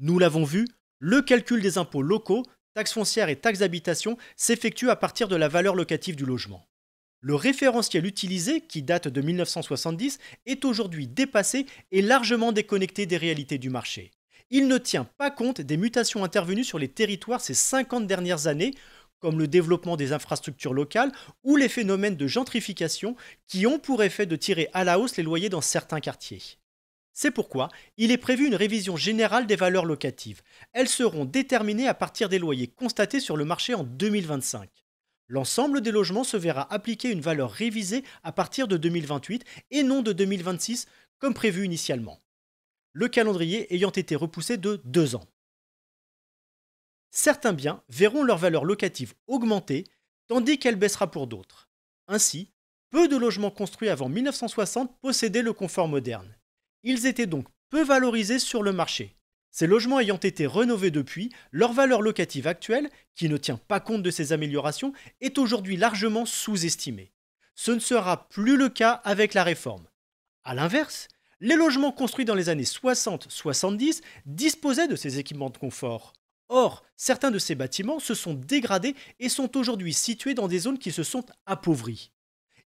Nous l'avons vu, le calcul des impôts locaux, taxes foncières et taxes d'habitation s'effectue à partir de la valeur locative du logement. Le référentiel utilisé, qui date de 1970, est aujourd'hui dépassé et largement déconnecté des réalités du marché. Il ne tient pas compte des mutations intervenues sur les territoires ces 50 dernières années, comme le développement des infrastructures locales ou les phénomènes de gentrification qui ont pour effet de tirer à la hausse les loyers dans certains quartiers. C'est pourquoi il est prévu une révision générale des valeurs locatives. Elles seront déterminées à partir des loyers constatés sur le marché en 2025. L'ensemble des logements se verra appliquer une valeur révisée à partir de 2028 et non de 2026 comme prévu initialement. Le calendrier ayant été repoussé de deux ans. Certains biens verront leur valeur locative augmenter tandis qu'elle baissera pour d'autres. Ainsi, peu de logements construits avant 1960 possédaient le confort moderne. Ils étaient donc peu valorisés sur le marché. Ces logements ayant été rénovés depuis, leur valeur locative actuelle, qui ne tient pas compte de ces améliorations, est aujourd'hui largement sous-estimée. Ce ne sera plus le cas avec la réforme. A l'inverse, les logements construits dans les années 60-70 disposaient de ces équipements de confort. Or, certains de ces bâtiments se sont dégradés et sont aujourd'hui situés dans des zones qui se sont appauvries.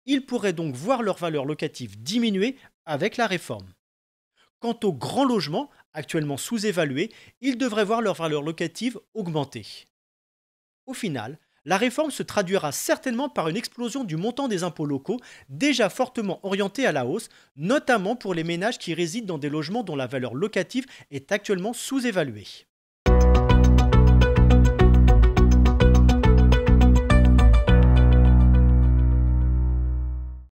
Ils pourraient donc voir leur valeur locative diminuer avec la réforme. Quant aux grands logements, actuellement sous-évalués, ils devraient voir leur valeur locative augmenter. Au final, la réforme se traduira certainement par une explosion du montant des impôts locaux, déjà fortement orienté à la hausse, notamment pour les ménages qui résident dans des logements dont la valeur locative est actuellement sous-évaluée.